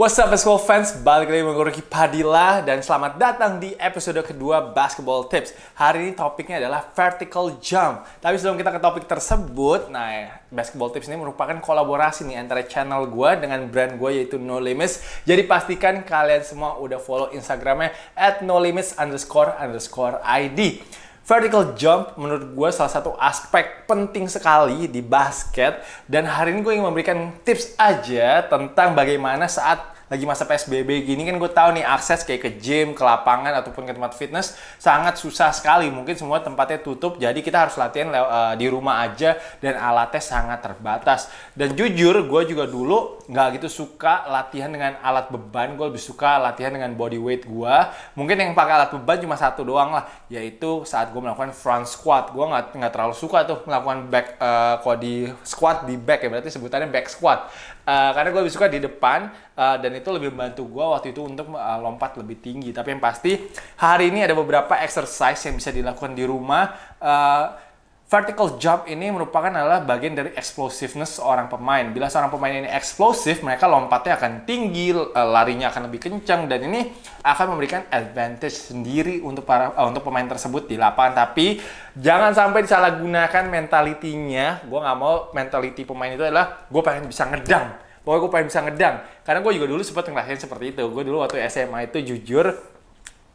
What's up basketball fans, balik lagi menguruki Padilla dan selamat datang di episode kedua Basketball Tips. Hari ini topiknya adalah vertical jump. Tapi sebelum kita ke topik tersebut, nah ya, Basketball Tips ini merupakan kolaborasi nih antara channel gue dengan brand gue yaitu No Limits. Jadi pastikan kalian semua udah follow Instagramnya at no limits underscore underscore ID. Vertical jump menurut gue salah satu aspek penting sekali di basket dan hari ini gue ingin memberikan tips aja tentang bagaimana saat lagi masa PSBB gini kan gue tahu nih akses kayak ke gym, ke lapangan ataupun ke tempat fitness sangat susah sekali. Mungkin semua tempatnya tutup jadi kita harus latihan eh, di rumah aja dan alatnya sangat terbatas. Dan jujur gue juga dulu nggak gitu suka latihan dengan alat beban gue lebih suka latihan dengan body weight gue mungkin yang pakai alat beban cuma satu doang lah yaitu saat gue melakukan front squat gue nggak nggak terlalu suka tuh melakukan back uh, eh, kalau di squat di back ya berarti sebutannya back squat uh, karena gue lebih suka di depan uh, dan itu lebih membantu gue waktu itu untuk uh, lompat lebih tinggi tapi yang pasti hari ini ada beberapa exercise yang bisa dilakukan di rumah uh, Vertical jump ini merupakan adalah bagian dari explosiveness seorang pemain. Bila seorang pemain ini eksplosif, mereka lompatnya akan tinggi, eh, larinya akan lebih kencang dan ini akan memberikan advantage sendiri untuk para uh, untuk pemain tersebut di lapangan. Tapi jangan sampai disalahgunakan mentalitinya. Gue nggak mau mentality pemain itu adalah gue pengen bisa ngedang. Pokoknya gue pengen bisa ngedang. Karena gue juga dulu sempat ngerasain seperti itu. Gue dulu waktu SMA itu jujur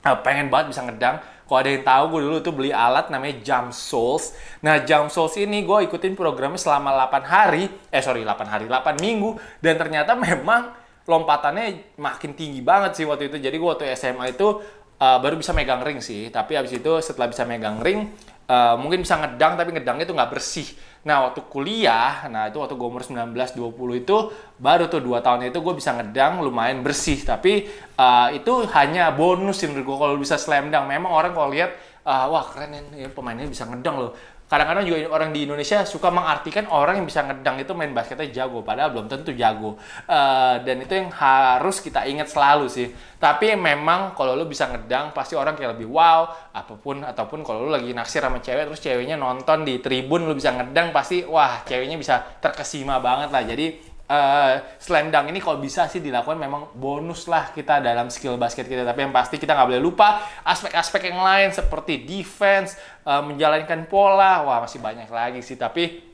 eh, pengen banget bisa ngedang kalau ada yang tahu, gue dulu tuh beli alat namanya Jump Souls. Nah, Jump Souls ini gue ikutin programnya selama 8 hari, eh sorry 8 hari, 8 minggu. Dan ternyata memang lompatannya makin tinggi banget sih waktu itu. Jadi gue waktu SMA itu uh, baru bisa megang ring sih. Tapi abis itu setelah bisa megang ring, uh, mungkin bisa ngedang tapi ngedangnya tuh nggak bersih Nah, waktu kuliah, nah itu waktu gue umur 19-20 itu, baru tuh 2 tahun itu gue bisa ngedang lumayan bersih. Tapi uh, itu hanya bonus sih menurut gue kalau bisa slam dunk. Memang orang kalau lihat, uh, wah keren ya, pemainnya bisa ngedang loh kadang-kadang juga orang di Indonesia suka mengartikan orang yang bisa ngedang itu main basketnya jago padahal belum tentu jago uh, dan itu yang harus kita ingat selalu sih tapi memang kalau lo bisa ngedang pasti orang kayak lebih wow apapun ataupun kalau lo lagi naksir sama cewek terus ceweknya nonton di tribun lo bisa ngedang pasti wah ceweknya bisa terkesima banget lah jadi uh, slam dunk ini kalau bisa sih dilakukan memang bonus lah kita dalam skill basket kita. Tapi yang pasti kita nggak boleh lupa aspek-aspek yang lain seperti defense, uh, menjalankan pola, wah masih banyak lagi sih. Tapi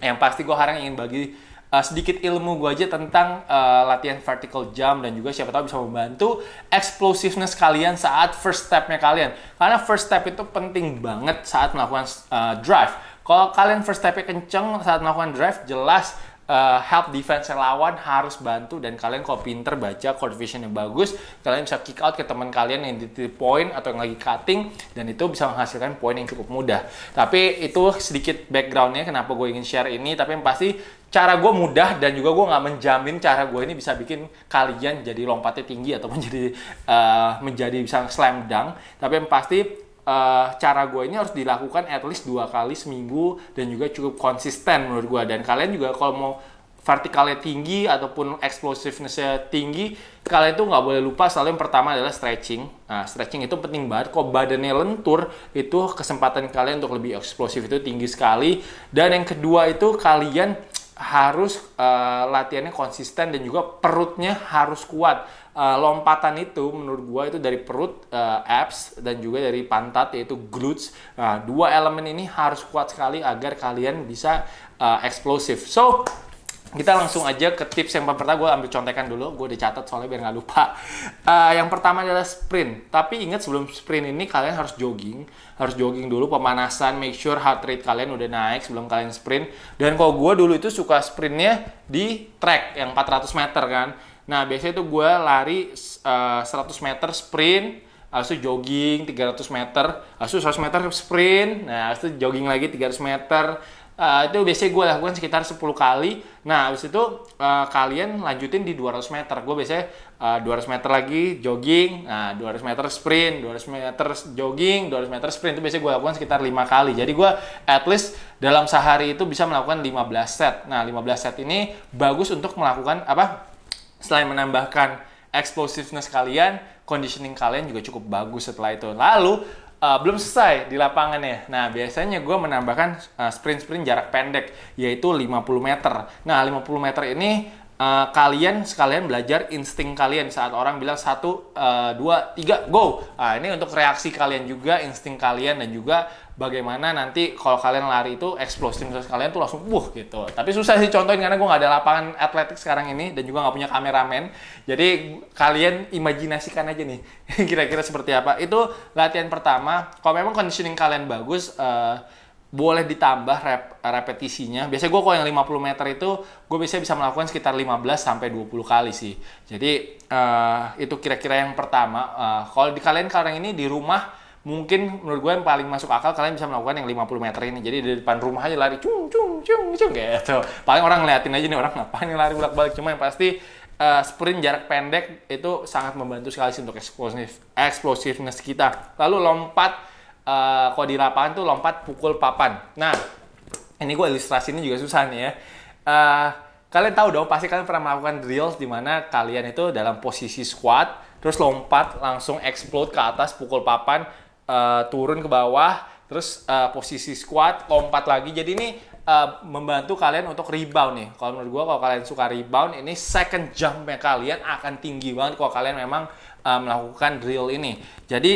yang pasti gue harang ingin bagi uh, sedikit ilmu gue aja tentang uh, latihan vertical jump dan juga siapa tahu bisa membantu explosiveness kalian saat first stepnya kalian karena first step itu penting banget saat melakukan uh, drive kalau kalian first stepnya kenceng saat melakukan drive jelas uh, help defense lawan harus bantu dan kalian kalau pinter baca court vision yang bagus kalian bisa kick out ke teman kalian yang di titik point atau yang lagi cutting dan itu bisa menghasilkan poin yang cukup mudah tapi itu sedikit backgroundnya kenapa gue ingin share ini tapi yang pasti cara gue mudah dan juga gue nggak menjamin cara gue ini bisa bikin kalian jadi lompatnya tinggi atau menjadi uh, eh, menjadi bisa slam dunk tapi yang pasti uh, cara gue ini harus dilakukan at least dua kali seminggu dan juga cukup konsisten menurut gue dan kalian juga kalau mau vertikalnya tinggi ataupun explosivenessnya tinggi kalian tuh nggak boleh lupa selalu yang pertama adalah stretching nah stretching itu penting banget kok badannya lentur itu kesempatan kalian untuk lebih eksplosif itu tinggi sekali dan yang kedua itu kalian harus uh, latihannya konsisten dan juga perutnya harus kuat Eh, lompatan itu menurut gua itu dari perut uh, abs dan juga dari pantat yaitu glutes. Nah, dua elemen ini harus kuat sekali agar kalian bisa uh, eksplosif. So, kita langsung aja ke tips yang pertama gue ambil contekan dulu gue udah catat soalnya biar nggak lupa uh, yang pertama adalah sprint tapi ingat sebelum sprint ini kalian harus jogging harus jogging dulu pemanasan make sure heart rate kalian udah naik sebelum kalian sprint dan kalau gue dulu itu suka sprintnya di track yang 400 meter kan Nah, biasanya itu gue lari uh, eh, 100 meter sprint, habis itu jogging 300 meter, habis itu 100 meter sprint, nah habis itu jogging lagi 300 meter. Uh, itu biasanya gue lakukan sekitar 10 kali. Nah, habis itu uh, kalian lanjutin di 200 meter. Gue biasanya uh, 200 meter lagi jogging, nah 200 meter sprint, 200 meter jogging, 200 meter sprint. Itu biasanya gue lakukan sekitar 5 kali. Jadi gue at least dalam sehari itu bisa melakukan 15 set. Nah, 15 set ini bagus untuk melakukan apa? selain menambahkan explosiveness kalian, conditioning kalian juga cukup bagus setelah itu. Lalu uh, belum selesai di lapangan ya. Nah, biasanya gue menambahkan eh, sprint-sprint uh, sprint jarak pendek yaitu 50 meter. Nah, 50 meter ini uh, kalian sekalian belajar insting kalian saat orang bilang satu uh, dua tiga go nah, ini untuk reaksi kalian juga insting kalian dan juga bagaimana nanti kalau kalian lari itu eksplosif kalian tuh langsung buh gitu tapi susah sih contohin karena gue nggak ada lapangan atletik sekarang ini dan juga nggak punya kameramen jadi kalian imajinasikan aja nih kira-kira seperti apa itu latihan pertama kalau memang conditioning kalian bagus uh, boleh ditambah rep, repetisinya. Biasanya gue kalau yang 50 meter itu, gue biasanya bisa melakukan sekitar 15 sampai 20 kali sih. Jadi uh, itu kira-kira yang pertama. Uh, kalau di kalian sekarang ini di rumah, mungkin menurut gue yang paling masuk akal kalian bisa melakukan yang 50 meter ini. Jadi di depan rumah aja lari, cung cung cung cung gitu. Paling orang ngeliatin aja nih orang ngapain yang lari bolak balik. Cuma yang pasti uh, sprint jarak pendek itu sangat membantu sekali sih untuk eksplosif, explosiveness kita. Lalu lompat Eh, kalau di lapangan tuh lompat pukul papan. Nah, ini gue ilustrasi ilustrasinya juga susah nih ya. Uh, kalian tahu dong, pasti kalian pernah melakukan drills di mana kalian itu dalam posisi squat, terus lompat langsung explode ke atas pukul papan, uh, turun ke bawah, terus uh, posisi squat, lompat lagi. Jadi ini uh, membantu kalian untuk rebound nih. Kalau menurut gue, kalau kalian suka rebound, ini second jumpnya kalian akan tinggi banget kalau kalian memang uh, melakukan drill ini. Jadi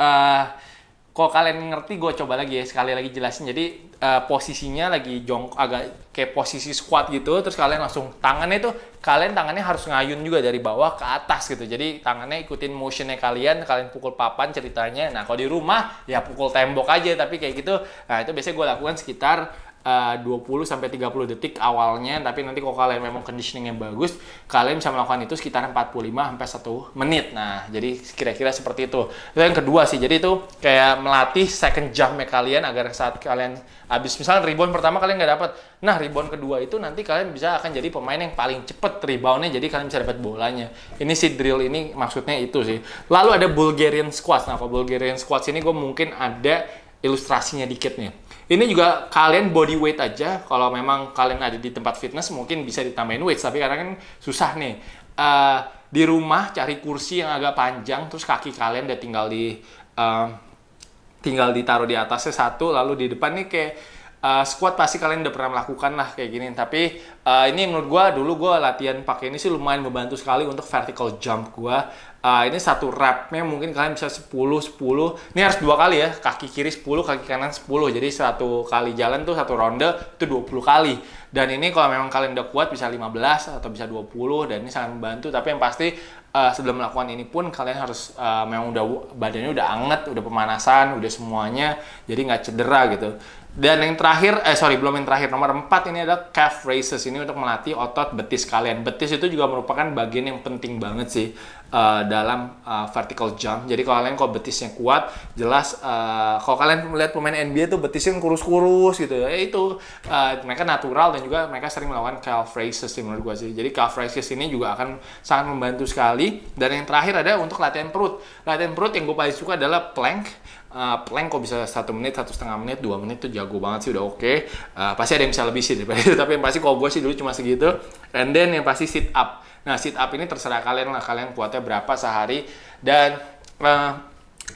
uh, kalau kalian ngerti gue coba lagi ya sekali lagi jelasin jadi uh, posisinya lagi jongkok agak kayak posisi squat gitu terus kalian langsung tangannya itu kalian tangannya harus ngayun juga dari bawah ke atas gitu jadi tangannya ikutin motionnya kalian kalian pukul papan ceritanya nah kalau di rumah ya pukul tembok aja tapi kayak gitu nah itu biasanya gue lakukan sekitar 20 eh, sampai 30 detik awalnya, tapi nanti kalau kalian memang conditioning yang bagus, kalian bisa melakukan itu sekitar 45 sampai 1 menit. Nah, jadi kira-kira seperti itu. Itu yang kedua sih. Jadi itu kayak melatih second jump kalian agar saat kalian habis misalnya rebound pertama kalian nggak dapat. Nah, rebound kedua itu nanti kalian bisa akan jadi pemain yang paling cepet reboundnya jadi kalian bisa dapat bolanya. Ini si drill ini maksudnya itu sih. Lalu ada Bulgarian squats. Nah, kalau Bulgarian squats ini gue mungkin ada ilustrasinya dikit nih ini juga kalian body weight aja. Kalau memang kalian ada di tempat fitness mungkin bisa ditambahin weight. Tapi karena kan susah nih. Uh, di rumah cari kursi yang agak panjang terus kaki kalian udah tinggal di uh, tinggal ditaruh di atasnya satu lalu di depan nih kayak uh, squat pasti kalian udah pernah melakukan lah kayak gini tapi uh, ini menurut gue dulu gue latihan pakai ini sih lumayan membantu sekali untuk vertical jump gue Uh, ini satu rapnya mungkin kalian bisa 10, 10. Ini harus dua kali ya, kaki kiri 10, kaki kanan 10. Jadi satu kali jalan tuh satu ronde itu 20 kali. Dan ini kalau memang kalian udah kuat bisa 15 atau bisa 20 dan ini sangat membantu. Tapi yang pasti uh, sebelum melakukan ini pun kalian harus uh, memang udah badannya udah anget, udah pemanasan, udah semuanya. Jadi nggak cedera gitu. Dan yang terakhir, eh sorry belum yang terakhir nomor 4 ini adalah calf raises ini untuk melatih otot betis kalian. Betis itu juga merupakan bagian yang penting banget sih Eh, dalam uh, vertical jump. Jadi kalau kalian kok betisnya kuat, jelas uh, kalau kalian melihat pemain NBA itu betisnya kurus-kurus gitu, ya itu uh, mereka natural dan juga mereka sering melawan calf raises sih menurut gue sih. Jadi calf raises ini juga akan sangat membantu sekali. Dan yang terakhir ada untuk latihan perut. Latihan perut yang gue paling suka adalah plank. Uh, plank kok bisa satu menit, satu setengah menit, dua menit tuh jago banget sih udah oke. Okay. Uh, pasti ada yang bisa lebih sih daripada itu. Tapi yang pasti kalau gue sih dulu cuma segitu. And then yang pasti sit up Nah, sit up ini terserah kalian lah kalian kuatnya berapa sehari dan uh, eh,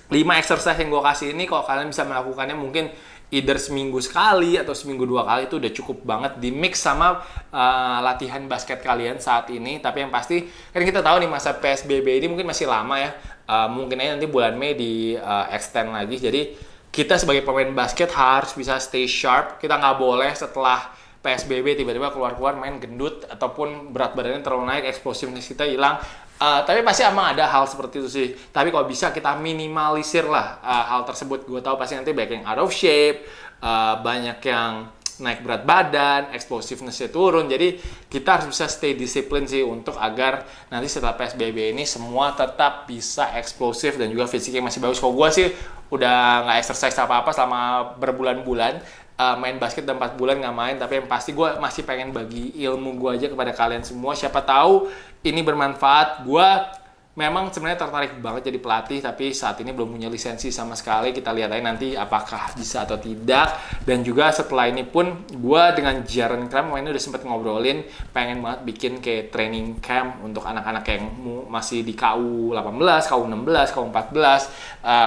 5 exercise yang gue kasih ini kalau kalian bisa melakukannya mungkin either seminggu sekali atau seminggu dua kali itu udah cukup banget di mix sama uh, latihan basket kalian saat ini tapi yang pasti kan kita tahu nih masa PSBB ini mungkin masih lama ya uh, mungkin aja nanti bulan Mei di uh, extend lagi jadi kita sebagai pemain basket harus bisa stay sharp kita nggak boleh setelah PSBB tiba-tiba keluar-keluar main gendut ataupun berat badannya terlalu naik, eksplosifnya kita hilang. Uh, tapi pasti emang ada hal seperti itu sih. Tapi kalau bisa kita minimalisir lah uh, hal tersebut. Gue tahu pasti nanti banyak yang out of shape, uh, banyak yang naik berat badan, explosivenessnya turun. Jadi kita harus bisa stay disiplin sih untuk agar nanti setelah PSBB ini semua tetap bisa eksplosif dan juga fisiknya masih bagus. Kalau gue sih udah nggak exercise apa apa selama berbulan-bulan uh, main basket dan 4 bulan nggak main tapi yang pasti gue masih pengen bagi ilmu gue aja kepada kalian semua siapa tahu ini bermanfaat gue memang sebenarnya tertarik banget jadi pelatih tapi saat ini belum punya lisensi sama sekali kita lihat aja nanti apakah bisa atau tidak dan juga setelah ini pun gue dengan Jaren Kram ini udah sempet ngobrolin pengen banget bikin kayak training camp untuk anak-anak yang masih di KU 18, KU 16, KU 14 uh,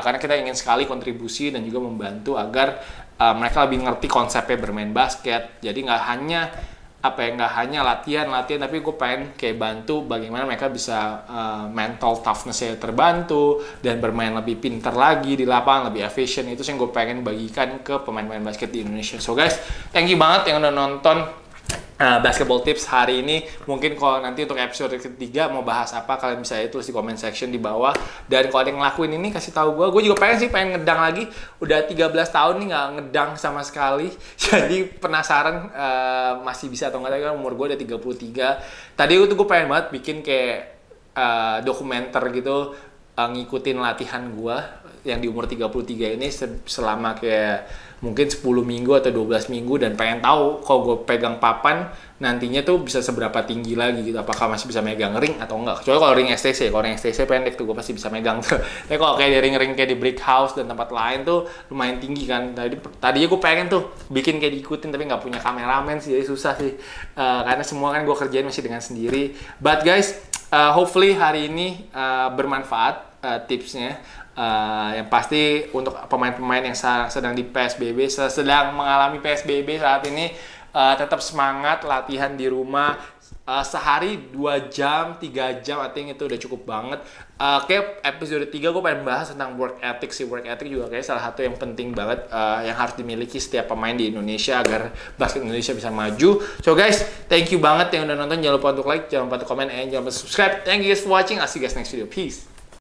karena kita ingin sekali kontribusi dan juga membantu agar uh, mereka lebih ngerti konsepnya bermain basket jadi nggak hanya apa yang nggak hanya latihan latihan tapi gue pengen kayak bantu bagaimana mereka bisa uh, mental toughnessnya terbantu dan bermain lebih pinter lagi di lapangan lebih efisien itu yang gue pengen bagikan ke pemain-pemain basket di Indonesia so guys thank you banget yang udah nonton Uh, basketball tips hari ini mungkin kalau nanti untuk episode ketiga mau bahas apa kalian bisa tulis di comment section di bawah dan kalau ada yang ngelakuin ini kasih tahu gue gue juga pengen sih pengen ngedang lagi udah 13 tahun nih nggak ngedang sama sekali jadi penasaran uh, masih bisa atau enggak kan umur gue udah 33 tadi itu gue pengen banget bikin kayak uh, dokumenter gitu uh, ngikutin latihan gue yang di umur 33 ini selama kayak mungkin 10 minggu atau 12 minggu dan pengen tahu kalau gue pegang papan nantinya tuh bisa seberapa tinggi lagi gitu apakah masih bisa megang ring atau enggak kecuali kalau ring STC kalau ring STC pendek tuh gue pasti bisa megang tuh tapi kalau kayak di ring-ring kayak di brick house dan tempat lain tuh lumayan tinggi kan tadi tadinya gue pengen tuh bikin kayak diikutin tapi nggak punya kameramen sih jadi susah sih uh, karena semua kan gue kerjain masih dengan sendiri but guys uh, hopefully hari ini uh, bermanfaat uh, tipsnya Eh, yang pasti untuk pemain-pemain yang sedang di PSBB, sedang mengalami PSBB saat ini, uh, tetap semangat latihan di rumah uh, sehari 2 jam, 3 jam, I think itu udah cukup banget. Uh, kayak episode 3 gue pengen bahas tentang work ethic sih. Work ethic juga kayak salah satu yang penting banget uh, yang harus dimiliki setiap pemain di Indonesia agar basket Indonesia bisa maju. So guys, thank you banget yang udah nonton. Jangan lupa untuk like, jangan lupa untuk komen, and jangan lupa subscribe. Thank you guys for watching. I'll see you guys next video. Peace.